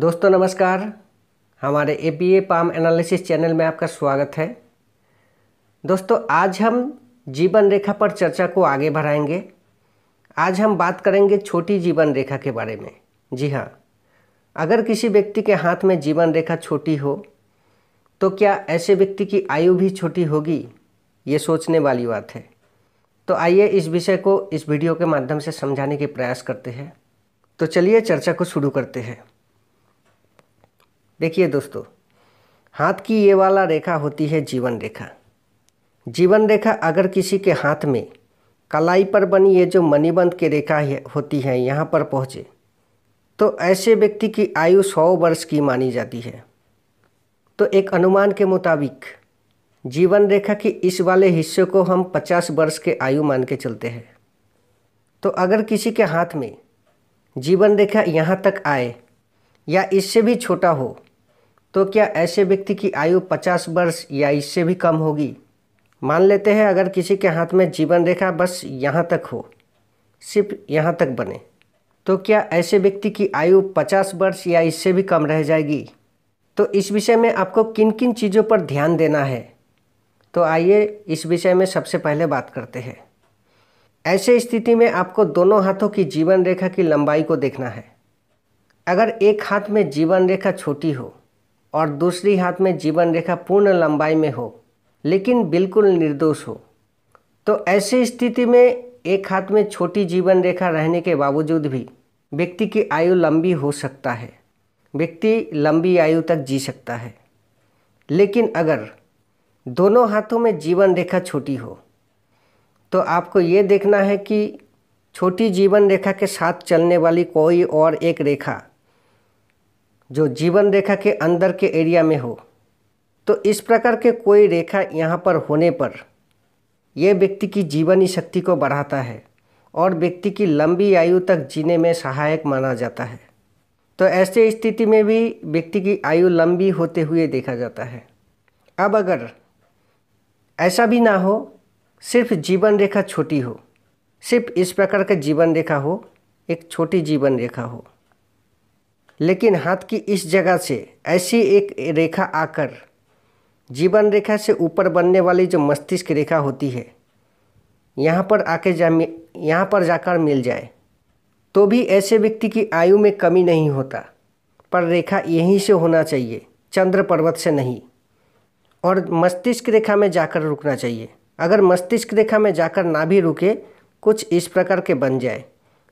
दोस्तों नमस्कार हमारे A P A palm analysis channel में आपका स्वागत है दोस्तों आज हम जीवन रेखा पर चर्चा को आगे बढ़ाएंगे आज हम बात करेंगे छोटी जीवन रेखा के बारे में जी हाँ अगर किसी व्यक्ति के हाथ में जीवन रेखा छोटी हो तो क्या ऐसे व्यक्ति की आयु भी छोटी होगी ये सोचने वाली बात है तो आइए इस विषय को इस वीडियो के माध्यम से समझाने के प्रयास करते हैं तो चलिए चर्चा को शुरू करते हैं देखिए दोस्तों हाथ की ये वाला रेखा होती है जीवन रेखा जीवन रेखा अगर किसी के हाथ में कलाई पर बनी ये जो मणिबंध की रेखा है, होती है यहाँ पर पहुँचे तो ऐसे व्यक्ति की आयु सौ वर्ष की मानी जाती है तो एक अनुमान के मुताबिक जीवन रेखा के इस वाले हिस्से को हम पचास वर्ष के आयु मान के चलते हैं तो अगर किसी के हाथ में जीवन रेखा यहाँ तक आए या इससे भी छोटा हो तो क्या ऐसे व्यक्ति की आयु 50 वर्ष या इससे भी कम होगी मान लेते हैं अगर किसी के हाथ में जीवन रेखा बस यहाँ तक हो सिर्फ यहाँ तक बने तो क्या ऐसे व्यक्ति की आयु 50 वर्ष या इससे भी कम रह जाएगी तो इस विषय में आपको किन किन चीज़ों पर ध्यान देना है तो आइए इस विषय में सबसे पहले बात करते हैं ऐसे स्थिति में आपको दोनों हाथों की जीवन रेखा की लंबाई को देखना है अगर एक हाथ में जीवन रेखा छोटी हो और दूसरी हाथ में जीवन रेखा पूर्ण लंबाई में हो लेकिन बिल्कुल निर्दोष हो तो ऐसी स्थिति में एक हाथ में छोटी जीवन रेखा रहने के बावजूद भी व्यक्ति की आयु लंबी हो सकता है व्यक्ति लंबी आयु तक जी सकता है लेकिन अगर दोनों हाथों में जीवन रेखा छोटी हो तो आपको ये देखना है कि छोटी जीवन रेखा के साथ चलने वाली कोई और एक रेखा जो जीवन रेखा के अंदर के एरिया में हो तो इस प्रकार के कोई रेखा यहाँ पर होने पर यह व्यक्ति की जीवनी शक्ति को बढ़ाता है और व्यक्ति की लंबी आयु तक जीने में सहायक माना जाता है तो ऐसे स्थिति में भी व्यक्ति की आयु लंबी होते हुए देखा जाता है अब अगर ऐसा भी ना हो सिर्फ जीवन रेखा छोटी हो सिर्फ इस प्रकार का जीवन रेखा हो एक छोटी जीवन रेखा हो लेकिन हाथ की इस जगह से ऐसी एक रेखा आकर जीवन रेखा से ऊपर बनने वाली जो मस्तिष्क रेखा होती है यहाँ पर आके जा यहाँ पर जाकर मिल जाए तो भी ऐसे व्यक्ति की आयु में कमी नहीं होता पर रेखा यहीं से होना चाहिए चंद्र पर्वत से नहीं और मस्तिष्क रेखा में जाकर रुकना चाहिए अगर मस्तिष्क रेखा में जाकर ना भी रुके कुछ इस प्रकार के बन जाए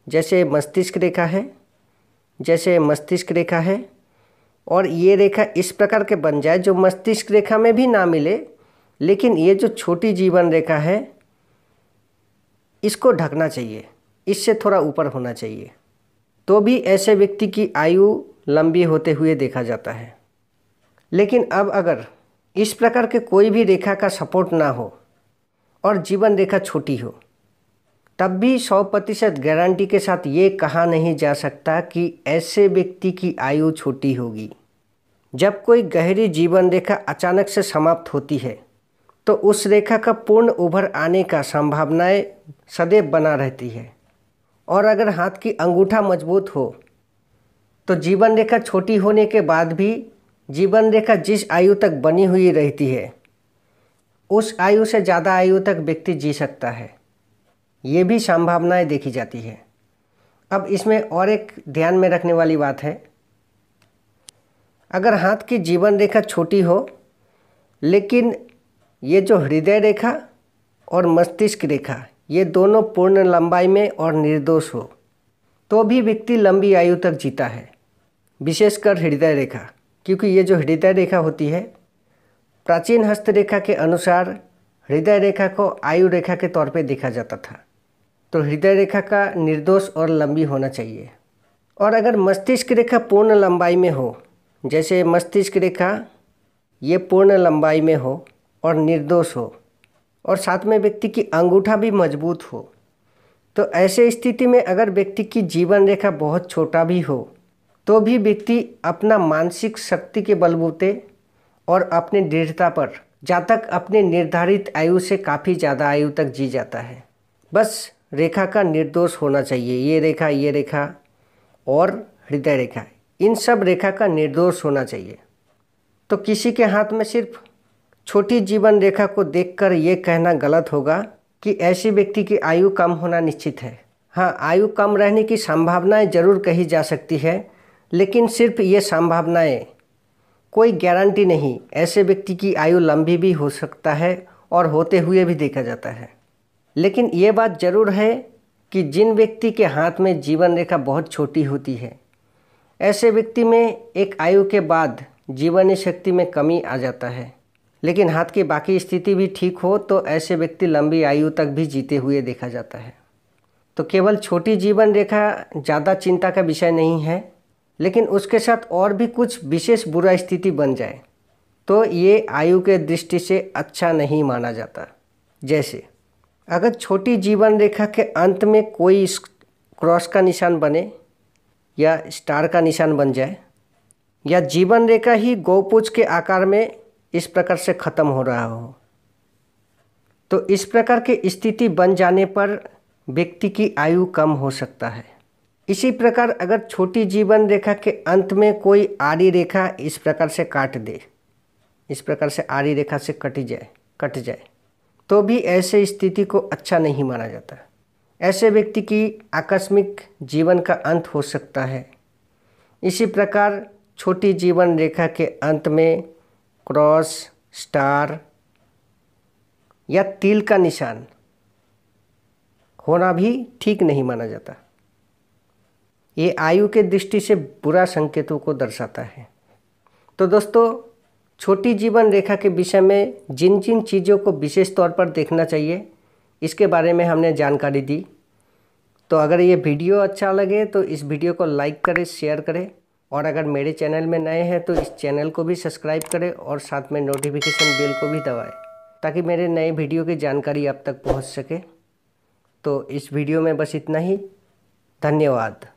जैसे मस्तिष्क रेखा है जैसे मस्तिष्क रेखा है और ये रेखा इस प्रकार के बन जाए जो मस्तिष्क रेखा में भी ना मिले लेकिन ये जो छोटी जीवन रेखा है इसको ढकना चाहिए इससे थोड़ा ऊपर होना चाहिए तो भी ऐसे व्यक्ति की आयु लंबी होते हुए देखा जाता है लेकिन अब अगर इस प्रकार के कोई भी रेखा का सपोर्ट ना हो और जीवन रेखा छोटी हो तब भी सौ प्रतिशत गारंटी के साथ ये कहा नहीं जा सकता कि ऐसे व्यक्ति की आयु छोटी होगी जब कोई गहरी जीवन रेखा अचानक से समाप्त होती है तो उस रेखा का पूर्ण उभर आने का संभावनाएं सदैव बना रहती है और अगर हाथ की अंगूठा मजबूत हो तो जीवन रेखा छोटी होने के बाद भी जीवन रेखा जिस आयु तक बनी हुई रहती है उस आयु से ज़्यादा आयु तक व्यक्ति जी सकता है ये भी संभावनाएं देखी जाती है अब इसमें और एक ध्यान में रखने वाली बात है अगर हाथ की जीवन रेखा छोटी हो लेकिन ये जो हृदय रेखा और मस्तिष्क रेखा ये दोनों पूर्ण लंबाई में और निर्दोष हो तो भी व्यक्ति लंबी आयु तक जीता है विशेषकर हृदय रेखा क्योंकि ये जो हृदय रेखा होती है प्राचीन हस्तरेखा के अनुसार हृदय रेखा को आयु रेखा के तौर पे देखा जाता था तो हृदय रेखा का निर्दोष और लंबी होना चाहिए और अगर मस्तिष्क रेखा पूर्ण लंबाई में हो जैसे मस्तिष्क रेखा ये पूर्ण लंबाई में हो और निर्दोष हो और साथ में व्यक्ति की अंगूठा भी मजबूत हो तो ऐसे स्थिति में अगर व्यक्ति की जीवन रेखा बहुत छोटा भी हो तो भी व्यक्ति अपना मानसिक शक्ति के बलबूते और अपने दृढ़ता पर जातक अपने निर्धारित आयु से काफ़ी ज़्यादा आयु तक जी जाता है बस रेखा का निर्दोष होना चाहिए ये रेखा ये रेखा और हृदय रेखा इन सब रेखा का निर्दोष होना चाहिए तो किसी के हाथ में सिर्फ छोटी जीवन रेखा को देखकर ये कहना गलत होगा कि ऐसे व्यक्ति की आयु कम होना निश्चित है हाँ आयु कम रहने की संभावनाएं जरूर कही जा सकती है लेकिन सिर्फ ये संभावनाएं कोई गारंटी नहीं ऐसे व्यक्ति की आयु लंबी भी हो सकता है और होते हुए भी देखा जाता है लेकिन ये बात ज़रूर है कि जिन व्यक्ति के हाथ में जीवन रेखा बहुत छोटी होती है ऐसे व्यक्ति में एक आयु के बाद जीवन शक्ति में कमी आ जाता है लेकिन हाथ की बाकी स्थिति भी ठीक हो तो ऐसे व्यक्ति लंबी आयु तक भी जीते हुए देखा जाता है तो केवल छोटी जीवन रेखा ज़्यादा चिंता का विषय नहीं है लेकिन उसके साथ और भी कुछ विशेष बुरा स्थिति बन जाए तो ये आयु के दृष्टि से अच्छा नहीं माना जाता जैसे अगर छोटी जीवन रेखा के अंत में कोई क्रॉस का निशान बने या स्टार का निशान बन जाए या जीवन रेखा ही गोपुज के आकार में इस प्रकार से ख़त्म हो रहा हो तो इस प्रकार की स्थिति बन जाने पर व्यक्ति की आयु कम हो सकता है इसी प्रकार अगर छोटी जीवन रेखा के अंत में कोई आरी रेखा इस प्रकार से काट दे इस प्रकार से आरी रेखा से कटी जाए कट जाए तो भी ऐसे स्थिति को अच्छा नहीं माना जाता ऐसे व्यक्ति की आकस्मिक जीवन का अंत हो सकता है इसी प्रकार छोटी जीवन रेखा के अंत में क्रॉस स्टार या तिल का निशान होना भी ठीक नहीं माना जाता ये आयु के दृष्टि से बुरा संकेतों को दर्शाता है तो दोस्तों छोटी जीवन रेखा के विषय में जिन जिन चीज़ों को विशेष तौर पर देखना चाहिए इसके बारे में हमने जानकारी दी तो अगर ये वीडियो अच्छा लगे तो इस वीडियो को लाइक करें शेयर करें और अगर मेरे चैनल में नए हैं तो इस चैनल को भी सब्सक्राइब करें और साथ में नोटिफिकेशन बेल को भी दबाएँ ताकि मेरे नए वीडियो की जानकारी आप तक पहुँच सके तो इस वीडियो में बस इतना ही धन्यवाद